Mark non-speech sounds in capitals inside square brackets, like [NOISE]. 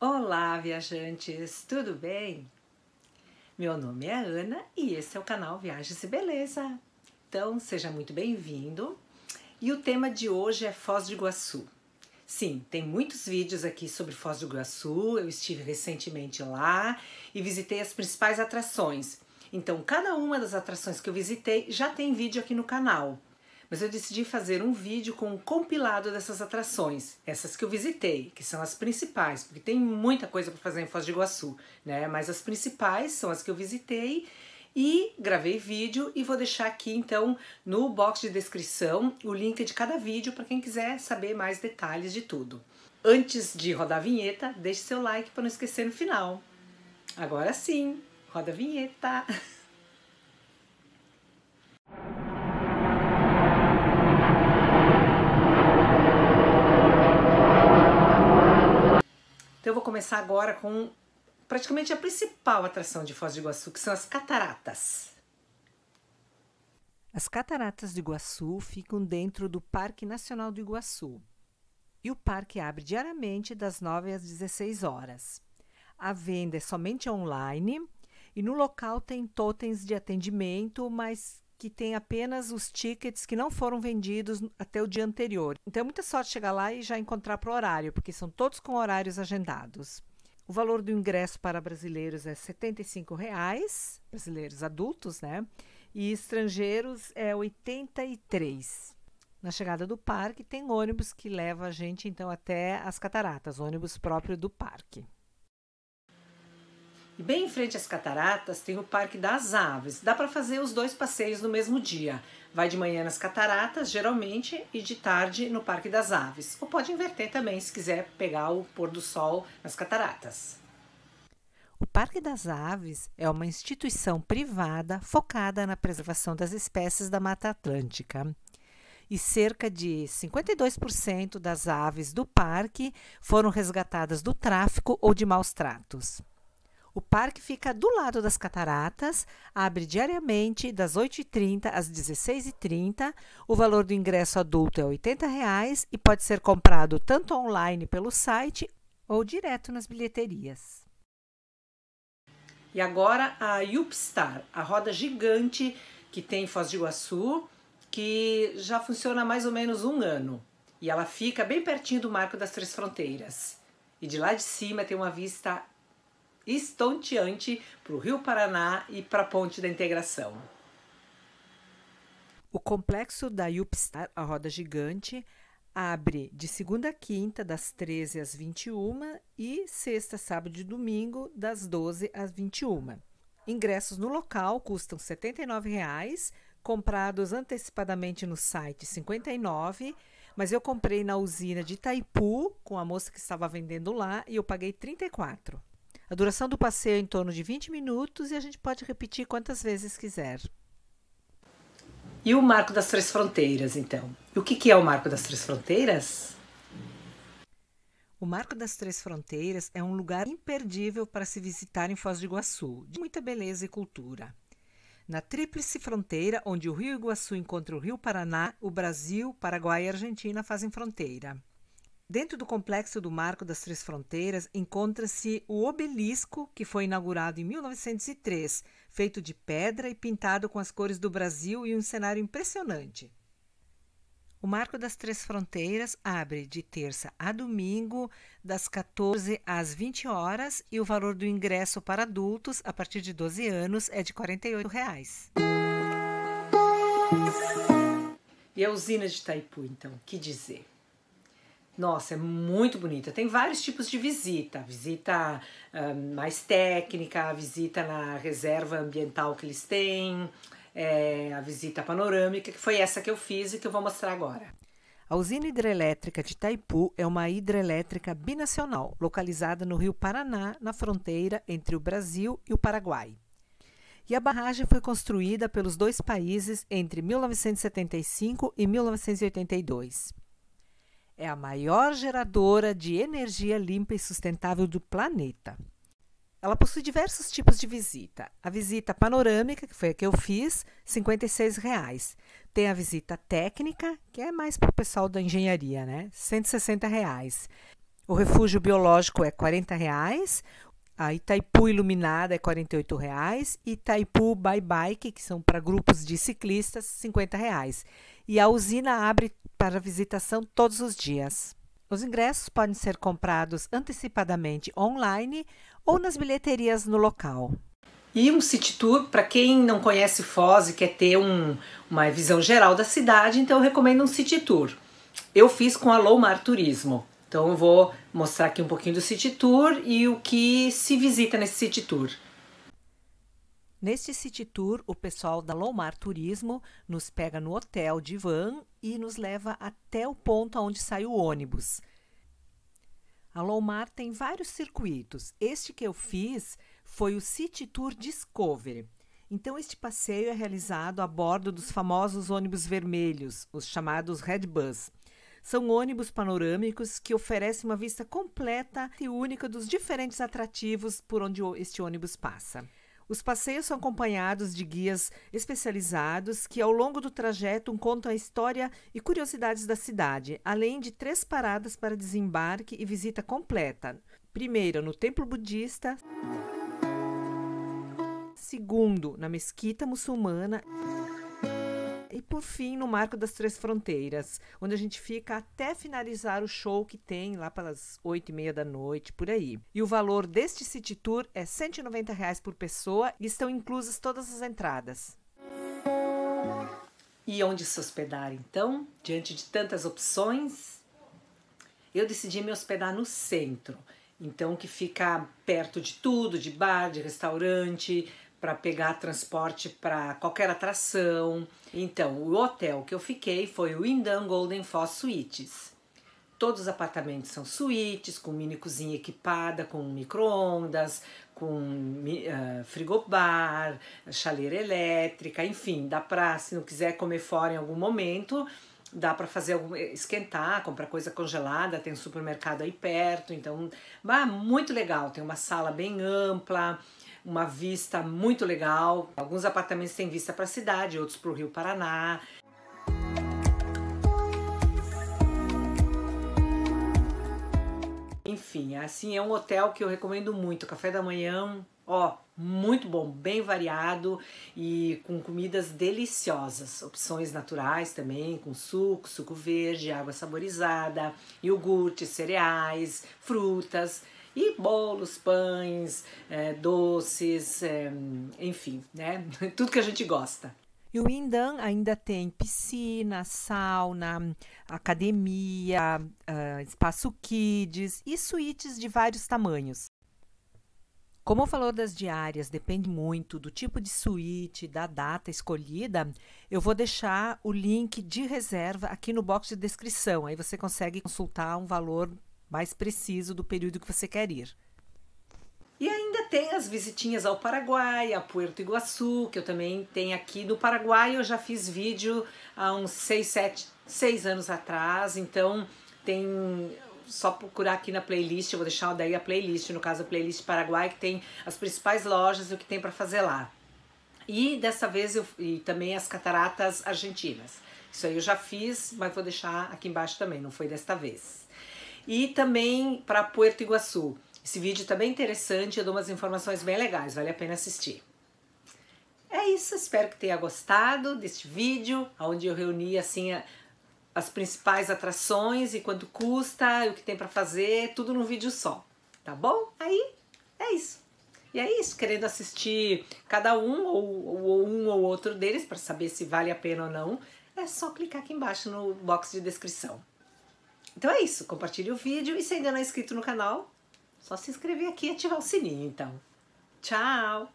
Olá, viajantes, tudo bem? Meu nome é Ana e esse é o canal Viagens e Beleza. Então, seja muito bem-vindo. E o tema de hoje é Foz do Iguaçu. Sim, tem muitos vídeos aqui sobre Foz do Iguaçu. Eu estive recentemente lá e visitei as principais atrações. Então, cada uma das atrações que eu visitei já tem vídeo aqui no canal mas eu decidi fazer um vídeo com um compilado dessas atrações, essas que eu visitei, que são as principais, porque tem muita coisa para fazer em Foz do Iguaçu, né? Mas as principais são as que eu visitei e gravei vídeo e vou deixar aqui então no box de descrição o link de cada vídeo para quem quiser saber mais detalhes de tudo. Antes de rodar a vinheta, deixe seu like para não esquecer no final. Agora sim, roda a vinheta! [LAUGHS] Então eu vou começar agora com praticamente a principal atração de Foz do Iguaçu, que são as cataratas. As cataratas do Iguaçu ficam dentro do Parque Nacional do Iguaçu. E o parque abre diariamente das 9 às 16 horas. A venda é somente online e no local tem totens de atendimento, mas que tem apenas os tickets que não foram vendidos até o dia anterior. Então é muita sorte chegar lá e já encontrar para o horário, porque são todos com horários agendados. O valor do ingresso para brasileiros é R$ 75,00, brasileiros adultos, né? E estrangeiros é R$ 83,00. Na chegada do parque, tem ônibus que leva a gente então até as cataratas, ônibus próprio do parque. E bem em frente às cataratas tem o Parque das Aves. Dá para fazer os dois passeios no mesmo dia. Vai de manhã nas cataratas, geralmente, e de tarde no Parque das Aves. Ou pode inverter também se quiser pegar o pôr do sol nas cataratas. O Parque das Aves é uma instituição privada focada na preservação das espécies da Mata Atlântica. E cerca de 52% das aves do parque foram resgatadas do tráfico ou de maus tratos. O parque fica do lado das cataratas, abre diariamente das 8h30 às 16h30. O valor do ingresso adulto é R$ 80 reais e pode ser comprado tanto online pelo site ou direto nas bilheterias. E agora a Yupstar, a roda gigante que tem em Foz de Iguaçu, que já funciona há mais ou menos um ano. E ela fica bem pertinho do Marco das Três Fronteiras. E de lá de cima tem uma vista estonteante para o Rio Paraná e para a Ponte da Integração. O complexo da Upstar, a roda gigante, abre de segunda a quinta, das 13 às 21 e sexta, sábado e domingo, das 12 às 21. Ingressos no local custam R$ 79,00, comprados antecipadamente no site R$ 59,00, mas eu comprei na usina de Itaipu com a moça que estava vendendo lá e eu paguei R$ 34,00. A duração do passeio é em torno de 20 minutos e a gente pode repetir quantas vezes quiser. E o Marco das Três Fronteiras, então? O que, que é o Marco das Três Fronteiras? O Marco das Três Fronteiras é um lugar imperdível para se visitar em Foz do Iguaçu, de muita beleza e cultura. Na tríplice fronteira, onde o Rio Iguaçu encontra o Rio Paraná, o Brasil, Paraguai e Argentina fazem fronteira. Dentro do complexo do Marco das Três Fronteiras encontra-se o obelisco que foi inaugurado em 1903, feito de pedra e pintado com as cores do Brasil e um cenário impressionante. O Marco das Três Fronteiras abre de terça a domingo, das 14 às 20 horas, e o valor do ingresso para adultos a partir de 12 anos é de R$ 48. Reais. E a usina de Itaipu, então, que dizer? Nossa, é muito bonita. Tem vários tipos de visita: visita hum, mais técnica, visita na reserva ambiental que eles têm, é, a visita panorâmica, que foi essa que eu fiz e que eu vou mostrar agora. A usina hidrelétrica de Itaipu é uma hidrelétrica binacional, localizada no rio Paraná, na fronteira entre o Brasil e o Paraguai. E a barragem foi construída pelos dois países entre 1975 e 1982. É a maior geradora de energia limpa e sustentável do planeta. Ela possui diversos tipos de visita. A visita panorâmica, que foi a que eu fiz, R$ 56,00. Tem a visita técnica, que é mais para o pessoal da engenharia, né? R$ 160,00. O refúgio biológico é R$ 40,00. A Itaipu Iluminada é R$ 48,00. Itaipu By Bike, que são para grupos de ciclistas, R$ 50,00. E a usina abre para visitação todos os dias. Os ingressos podem ser comprados antecipadamente online ou nas bilheterias no local. E um city tour, para quem não conhece Foz e quer ter um, uma visão geral da cidade, então eu recomendo um city tour. Eu fiz com a Lomar Turismo. Então eu vou mostrar aqui um pouquinho do City Tour e o que se visita nesse City Tour. Neste City Tour, o pessoal da Lomar Turismo nos pega no hotel de van e nos leva até o ponto onde sai o ônibus. A Lomar tem vários circuitos. Este que eu fiz foi o City Tour Discovery. Então, este passeio é realizado a bordo dos famosos ônibus vermelhos, os chamados Red Bus. São ônibus panorâmicos que oferecem uma vista completa e única dos diferentes atrativos por onde este ônibus passa. Os passeios são acompanhados de guias especializados que, ao longo do trajeto, contam a história e curiosidades da cidade, além de três paradas para desembarque e visita completa. Primeiro, no Templo Budista. Segundo, na Mesquita Muçulmana. E por fim, no Marco das Três Fronteiras, onde a gente fica até finalizar o show que tem lá pelas oito e meia da noite, por aí. E o valor deste City Tour é R$ 190 reais por pessoa e estão inclusas todas as entradas. E onde se hospedar então? Diante de tantas opções, eu decidi me hospedar no centro. Então, que fica perto de tudo, de bar, de restaurante, para pegar transporte para qualquer atração. Então, o hotel que eu fiquei foi o Indan Golden Foss Suites. Todos os apartamentos são suítes, com mini cozinha equipada, com micro-ondas, com uh, frigobar, chaleira elétrica, enfim, dá para, se não quiser comer fora em algum momento, dá para fazer eh, esquentar, comprar coisa congelada, tem um supermercado aí perto, então, ah, muito legal, tem uma sala bem ampla, uma vista muito legal. Alguns apartamentos têm vista para a cidade, outros para o Rio Paraná. Enfim, assim é um hotel que eu recomendo muito. Café da manhã, ó, muito bom, bem variado e com comidas deliciosas, opções naturais também, com suco, suco verde, água saborizada, iogurte, cereais, frutas e bolos, pães, é, doces, é, enfim, né? [LAUGHS] Tudo que a gente gosta. E o Indan ainda tem piscina, sauna, academia, uh, espaço kids e suítes de vários tamanhos. Como falou das diárias, depende muito do tipo de suíte, da data escolhida. Eu vou deixar o link de reserva aqui no box de descrição. Aí você consegue consultar um valor mais preciso do período que você quer ir. E ainda tem as visitinhas ao Paraguai, a Puerto Iguaçu, que eu também tenho aqui. no Paraguai eu já fiz vídeo há uns 6, 7, 6 anos atrás, então tem só procurar aqui na playlist, eu vou deixar daí a playlist, no caso a playlist Paraguai, que tem as principais lojas e o que tem para fazer lá. E dessa vez eu e também as cataratas argentinas. Isso aí eu já fiz, mas vou deixar aqui embaixo também, não foi desta vez. E também para Puerto Iguaçu. Esse vídeo também tá interessante, eu dou umas informações bem legais, vale a pena assistir. É isso, espero que tenha gostado deste vídeo, onde eu reuni assim as principais atrações e quanto custa, e o que tem para fazer, tudo num vídeo só, tá bom? Aí é isso. E é isso, querendo assistir cada um ou, ou um ou outro deles para saber se vale a pena ou não, é só clicar aqui embaixo no box de descrição. Então é isso, compartilhe o vídeo e se ainda não é inscrito no canal, só se inscrever aqui e ativar o sininho então. Tchau!